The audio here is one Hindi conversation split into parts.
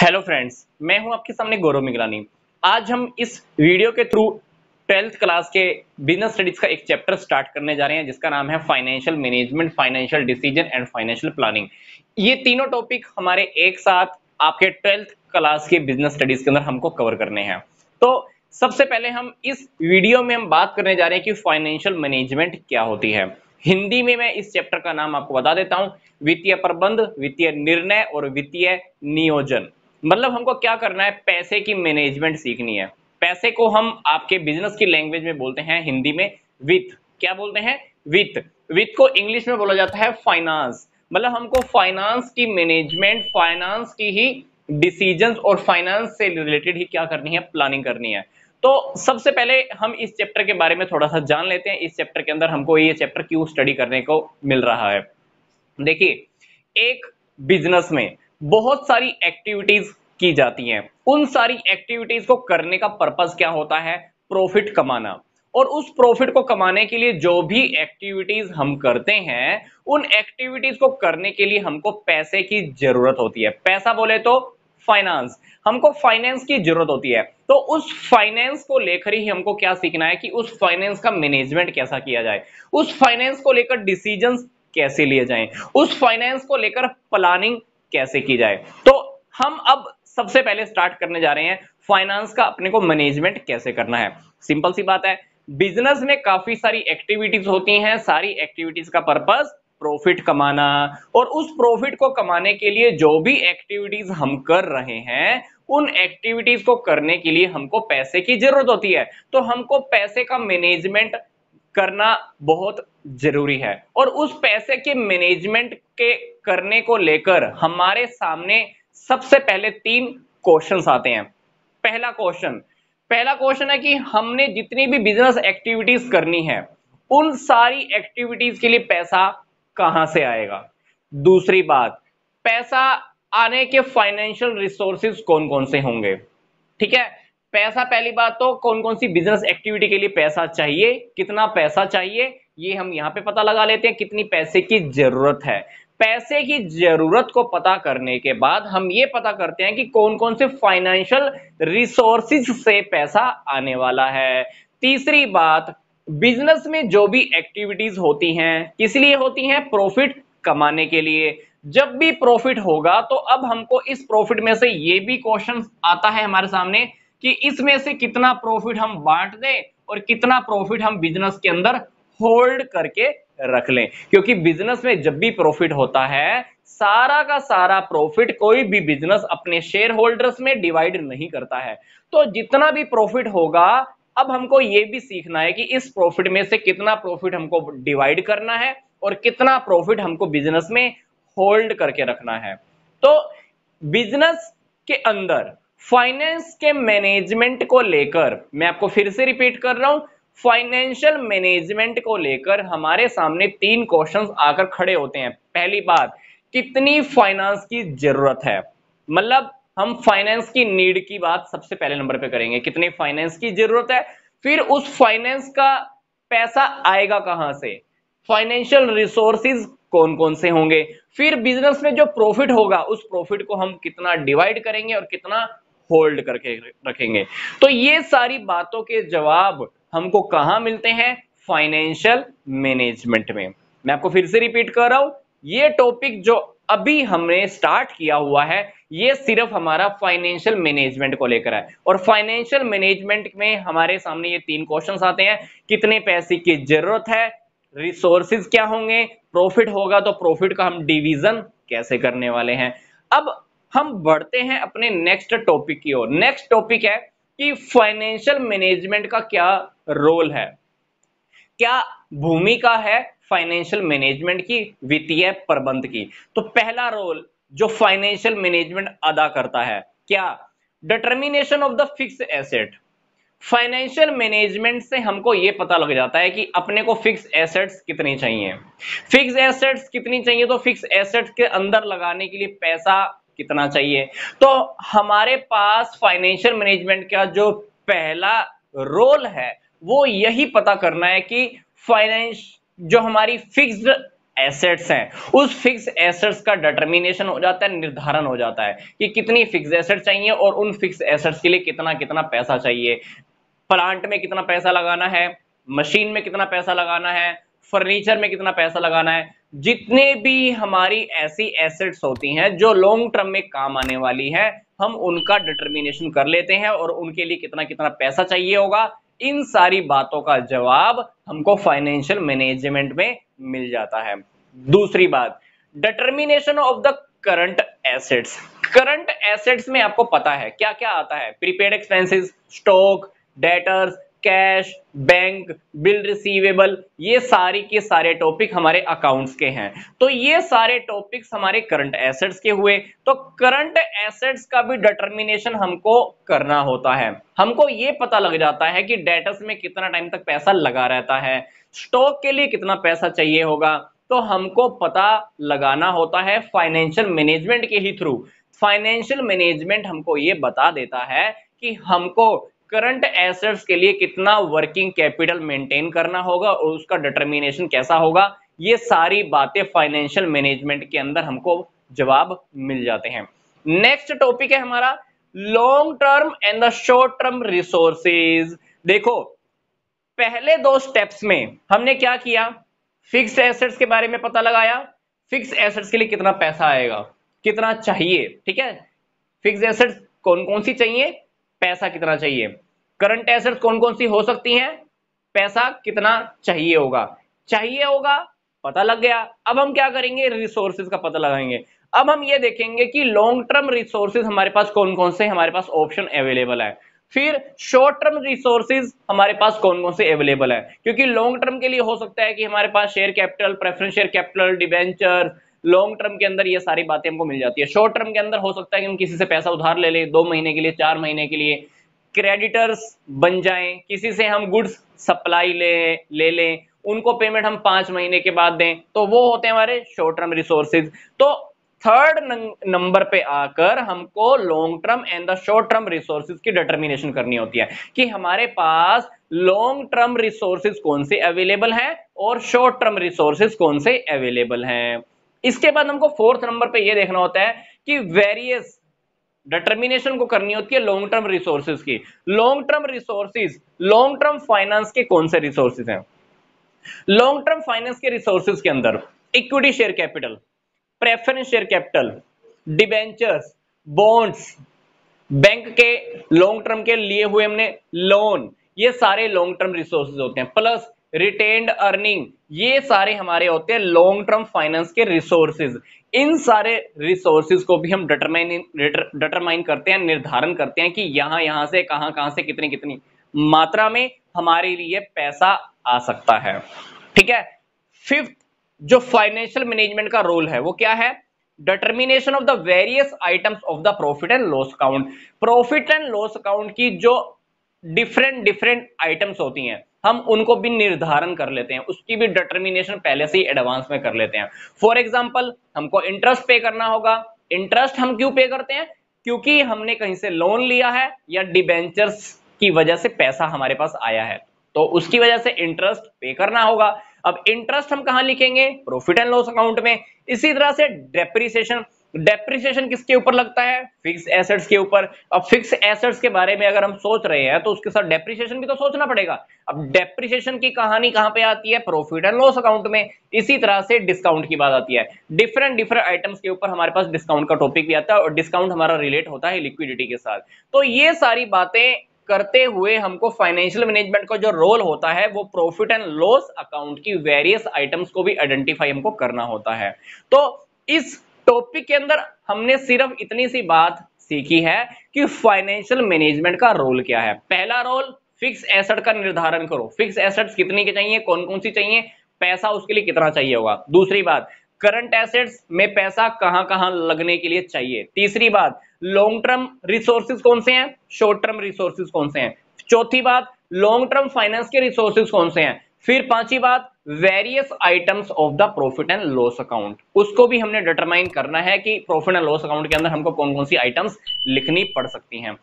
हेलो फ्रेंड्स मैं हूं आपके सामने गौरव मिगलानी आज हम इस वीडियो के थ्रू ट्वेल्थ क्लास के बिजनेस स्टडीज का एक चैप्टर स्टार्ट करने जा रहे हैं जिसका नाम है financial management financial decision and financial planning ये तीनों टॉपिक हमारे एक साथ आपके ट्वेल्थ क्लास के बिजनेस स्टडीज के अंदर हमको कवर करने हैं तो सबसे पहले हम इस वीडियो में हम बात करने जा रहे हैं कि फाइनेंशियल मैनेजमेंट क्या होती है हिंदी में मैं इस चैप्टर का नाम आपको बता देता हूं वित्तीय प्रबंध वित्तीय निर्णय और वित्तीय नियोजन मतलब हमको क्या करना है पैसे की मैनेजमेंट सीखनी है पैसे को हम आपके बिजनेस की लैंग्वेज में बोलते हैं हिंदी में विथ क्या बोलते हैं विथ विथ को इंग्लिश में बोला जाता है फाइनेंस मतलब हमको फाइनेंस की मैनेजमेंट फाइनेंस की ही डिसीजन और फाइनेंस से रिलेटेड ही क्या करनी है प्लानिंग करनी है तो सबसे पहले हम इस चैप्टर के बारे में थोड़ा सा जान लेते हैं इस चैप्टर के अंदर हमको ये चैप्टर क्यों स्टडी करने को मिल रहा है देखिए एक बिजनेस में बहुत सारी एक्टिविटीज की जाती हैं उन सारी एक्टिविटीज को करने का पर्पज क्या होता है प्रॉफिट कमाना और उस प्रॉफिट को कमाने के लिए जो भी एक्टिविटीज हम करते हैं उन एक्टिविटीज को करने के लिए हमको पैसे की जरूरत होती है पैसा बोले तो फाइनेंस हमको फाइनेंस की जरूरत होती है तो उस फाइनेंस को लेकर ही हमको क्या सीखना है कि उस फाइनेंस का मैनेजमेंट कैसा किया जाए उस फाइनेंस को लेकर डिसीजन कैसे लिए जाए उस फाइनेंस को लेकर प्लानिंग कैसे की जाए तो हम अब सबसे पहले स्टार्ट करने जा रहे हैं फाइनेंस का अपने को मैनेजमेंट कैसे करना है सिंपल सी बात है बिजनेस में काफी सारी एक्टिविटीज होती हैं सारी एक्टिविटीज का पर्पज प्रॉफिट कमाना और उस प्रॉफिट को कमाने के लिए जो भी एक्टिविटीज हम कर रहे हैं उन एक्टिविटीज को करने के लिए हमको पैसे की जरूरत होती है तो हमको पैसे का मैनेजमेंट करना बहुत जरूरी है और उस पैसे के मैनेजमेंट के करने को लेकर हमारे सामने सबसे पहले तीन क्वेश्चन आते हैं पहला क्वेश्चन पहला क्वेश्चन है कि हमने जितनी भी बिजनेस एक्टिविटीज करनी है उन सारी एक्टिविटीज के लिए पैसा कहां से आएगा दूसरी बात पैसा आने के फाइनेंशियल रिसोर्सेज कौन कौन से होंगे ठीक है पैसा पहली बात तो कौन कौन सी बिजनेस एक्टिविटी के लिए पैसा चाहिए कितना पैसा चाहिए ये हम यहाँ पे पता लगा लेते हैं कितनी पैसे की जरूरत है पैसे की जरूरत को पता करने के बाद हम ये पता करते हैं कि कौन कौन से फाइनेंशियल रिसोर्सिस से पैसा आने वाला है तीसरी बात बिजनेस में जो भी एक्टिविटीज होती हैं किस लिए होती हैं प्रॉफिट कमाने के लिए जब भी प्रॉफिट होगा तो अब हमको इस प्रॉफिट में से ये भी क्वेश्चन आता है हमारे सामने कि इसमें से कितना प्रॉफिट हम बांट दें और कितना प्रॉफिट हम बिजनेस के अंदर होल्ड करके रख लें क्योंकि बिजनेस में जब भी प्रॉफिट होता है सारा का सारा प्रॉफिट कोई भी बिजनेस अपने शेयर होल्डर्स में डिवाइड नहीं करता है तो जितना भी प्रॉफिट होगा अब हमको ये भी सीखना है कि इस प्रॉफिट में से कितना प्रॉफिट हमको डिवाइड करना है और कितना प्रॉफिट हमको बिजनेस में होल्ड करके रखना है तो बिजनेस के अंदर फाइनेंस के मैनेजमेंट को लेकर मैं आपको फिर से रिपीट कर रहा हूं फाइनेंशियल मैनेजमेंट को लेकर हमारे सामने तीन क्वेश्चंस आकर खड़े होते हैं पहली बात कितनी फाइनेंस की जरूरत है मतलब हम फाइनेंस की नीड की बात सबसे पहले नंबर पे करेंगे कितनी फाइनेंस की जरूरत है फिर उस फाइनेंस का पैसा आएगा कहां से फाइनेंशियल रिसोर्सिस कौन कौन से होंगे फिर बिजनेस में जो प्रॉफिट होगा उस प्रॉफिट को हम कितना डिवाइड करेंगे और कितना होल्ड करके रखेंगे तो ये सारी बातों के जवाब हमको कहा मिलते हैं फाइनेंशियल मैनेजमेंट में मैं आपको फिर से रिपीट कर रहा हूं ये टॉपिक जो अभी हमने स्टार्ट किया हुआ है ये सिर्फ हमारा फाइनेंशियल मैनेजमेंट को लेकर है और फाइनेंशियल मैनेजमेंट में हमारे सामने ये तीन क्वेश्चन आते हैं कितने पैसे की जरूरत है रिसोर्सेज क्या होंगे प्रॉफिट होगा तो प्रॉफिट का हम डिवीजन कैसे करने वाले हैं अब हम बढ़ते हैं अपने नेक्स्ट टॉपिक की ओर नेक्स्ट टॉपिक है कि फाइनेंशियल मैनेजमेंट का क्या रोल है क्या भूमिका है फाइनेंशियल मैनेजमेंट की वित्तीय प्रबंध की तो पहला रोल जो फाइनेंशियल मैनेजमेंट अदा करता है क्या determination of the fix asset financial management से हमको यह पता लग जाता है कि अपने को फिक्स एसेट्स कितनी चाहिए फिक्स एसेट्स कितनी चाहिए तो फिक्स एसेट्स के अंदर लगाने के लिए पैसा कितना चाहिए तो हमारे पास फाइनेंशियल मैनेजमेंट का जो पहला रोल है वो यही पता करना है कि फाइनेंस जो हमारी फिक्स्ड एसेट्स हैं उस फिक्स एसेट्स का डिटर्मिनेशन हो जाता है निर्धारण हो जाता है कि कितनी फिक्स एसेट चाहिए और उन फिक्स एसेट्स के लिए कितना कितना पैसा चाहिए प्लांट में कितना पैसा लगाना है मशीन में कितना पैसा लगाना है फर्नीचर में कितना पैसा लगाना है जितने भी हमारी ऐसी एसेट्स होती हैं जो लॉन्ग टर्म में काम आने वाली है हम उनका डिटर्मिनेशन कर लेते हैं और उनके लिए कितना कितना पैसा चाहिए होगा इन सारी बातों का जवाब हमको फाइनेंशियल मैनेजमेंट में मिल जाता है दूसरी बात determination of the current assets current assets में आपको पता है क्या क्या आता है prepaid expenses stock debtors cash bank bill receivable ये सारी के सारे टॉपिक हमारे अकाउंट्स के हैं तो ये सारे टॉपिक्स हमारे करंट एसेट्स के हुए तो करंट एसेट्स का भी डिटर्मिनेशन हमको करना होता है हमको ये पता लग जाता है कि डेटस में कितना टाइम तक पैसा लगा रहता है स्टॉक के लिए कितना पैसा चाहिए होगा तो हमको पता लगाना होता है फाइनेंशियल मैनेजमेंट के ही थ्रू फाइनेंशियल मैनेजमेंट हमको ये बता देता है कि हमको करंट एसेट्स के लिए कितना वर्किंग कैपिटल मेंटेन करना होगा और उसका डिटर्मिनेशन कैसा होगा ये सारी बातें फाइनेंशियल मैनेजमेंट के अंदर हमको जवाब मिल जाते हैं नेक्स्ट टॉपिक है हमारा long term and the short term resources देखो पहले दो स्टेप्स में हमने क्या किया फिक्स एसेट्स के बारे में पता लगाया फिक्स एसेट्स के लिए कितना पैसा आएगा कितना चाहिए ठीक है फिक्स एसेट्स कौन कौन सी चाहिए पैसा कितना चाहिए करंट एसेट्स कौन कौन सी हो सकती हैं पैसा कितना चाहिए होगा चाहिए होगा पता लग गया अब हम क्या करेंगे रिसोर्सेज का पता लगाएंगे अब हम ये देखेंगे कि लॉन्ग टर्म रिसोर्सेज हमारे पास कौन कौन से हमारे पास ऑप्शन अवेलेबल है फिर शॉर्ट टर्म रिसोर्सेज हमारे पास कौन कौन से अवेलेबल है क्योंकि लॉन्ग टर्म के लिए हो सकता है कि हमारे पास share capital preference share capital debenture long term के अंदर ये सारी बातें हमको मिल जाती है शॉर्ट टर्म के अंदर हो सकता है कि हम किसी से पैसा उधार ले लें दो महीने के लिए चार महीने के लिए क्रेडिटर्स बन जाएं किसी से हम गुड्स सप्लाई ले ले लें उनको पेमेंट हम पांच महीने के बाद दें तो वो होते हैं हमारे शॉर्ट टर्म रिसोर्सेज तो थर्ड नंबर पे आकर हमको long term and the short term resources की डिटर्मिनेशन करनी होती है कि हमारे पास लॉन्ग टर्म रिसोर्सेज कौन से अवेलेबल हैं और शॉर्ट टर्म रिसोर्सेज कौन से अवेलेबल हैं इसके बाद हमको फोर्थ नंबर पे ये देखना होता है कि वेरियस डिटर्मिनेशन को करनी होती है लॉन्ग टर्म रिसोर्सेज की long term resources long term finance के कौन से रिसोर्सेज हैं लॉन्ग टर्म फाइनेंस के रिसोर्सेज के अंदर equity share capital preference share capital debentures bonds bank के लॉन्ग टर्म के लिए हुए हमने लोन ये सारे लॉन्ग टर्म रिसोर्सेज होते हैं प्लस रिटेन्ड अर्निंग ये सारे हमारे होते हैं लॉन्ग टर्म फाइनेंस के रिसोर्सेज इन सारे रिसोर्सेज को भी हम डिटरमाइन डिटरमाइन करते हैं निर्धारण करते हैं कि यहां यहां से कहाँ कहाँ से कितनी कितनी मात्रा में हमारे लिए पैसा आ सकता है ठीक है फिफ्थ जो फाइनेंशियल मैनेजमेंट का रोल है वो क्या है determination of the various items of the profit and loss account profit and loss account की जो डिफरेंट डिफरेंट आइटम्स होती हैं हम उनको भी निर्धारण कर लेते हैं उसकी भी डिटर्मिनेशन पहले से ही एडवांस में कर लेते हैं फॉर एग्जाम्पल हमको इंटरेस्ट पे करना होगा इंटरेस्ट हम क्यों पे करते हैं क्योंकि हमने कहीं से लोन लिया है या डिबेंचर्स की वजह से पैसा हमारे पास आया है तो उसकी वजह से इंटरेस्ट पे करना होगा अब इंटरेस्ट हम कहा लिखेंगे प्रॉफिट एंड लॉस अकाउंट में इसी तरह से डेप्रिसिएशन डेप्रिसिएशन किसके ऊपर लगता है फिक्स एसेट्स के ऊपर अब फिक्स एसेट्स के बारे में अगर हम सोच रहे हैं तो उसके साथ डेप्रिसिएशन भी तो सोचना पड़ेगा अब डेप्रिसिएशन की कहानी कहां पे आती है प्रॉफिट एंड लॉस अकाउंट में इसी तरह से डिस्काउंट की बात आती है डिफरेंट डिफरेंट आइटम्स के ऊपर हमारे पास डिस्काउंट का टॉपिक भी आता है और डिस्काउंट हमारा रिलेट होता है लिक्विडिटी के साथ तो ये सारी बातें करते हुए हमको फाइनेंशियल मैनेजमेंट का जो रोल होता है वो प्रॉफिट एंड लॉस अकाउंट की वेरियस आइटम्स को भी आइडेंटिफाई हमको करना होता है तो इस टॉपिक के अंदर हमने सिर्फ इतनी सी बात सीखी है कि फाइनेंशियल मैनेजमेंट का रोल क्या है पहला रोल फिक्स एसेट का निर्धारण करो फिक्स एसेट्स कितनी के चाहिए कौन कौन सी चाहिए पैसा उसके लिए कितना चाहिए होगा दूसरी बात करंट एसेट्स में पैसा कहां कहां लगने के लिए चाहिए तीसरी बात लॉन्ग टर्म रिसोर्सेज कौन से हैं शॉर्ट टर्म रिसोर्सेज कौन से हैं चौथी बात लॉन्ग टर्म फाइनेंस के रिसोर्सेज कौन से हैं फिर पांचवी बात various items of the profit and loss account उसको भी हमने डिटरमाइन करना है कि प्रॉफिट एंड लॉस अकाउंट के अंदर हमको कौन कौन सी आइटम्स लिखनी पड़ सकती हैं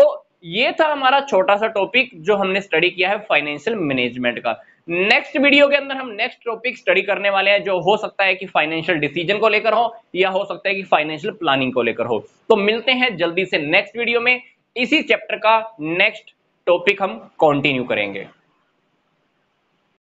तो ये था हमारा छोटा सा टॉपिक जो हमने स्टडी किया है फाइनेंशियल मैनेजमेंट का नेक्स्ट वीडियो के अंदर हम नेक्स्ट टॉपिक स्टडी करने वाले हैं जो हो सकता है कि फाइनेंशियल डिसीजन को लेकर हो या हो सकता है कि फाइनेंशियल प्लानिंग को लेकर हो तो मिलते हैं जल्दी से नेक्स्ट वीडियो में इसी चैप्टर का नेक्स्ट टॉपिक हम कंटिन्यू करेंगे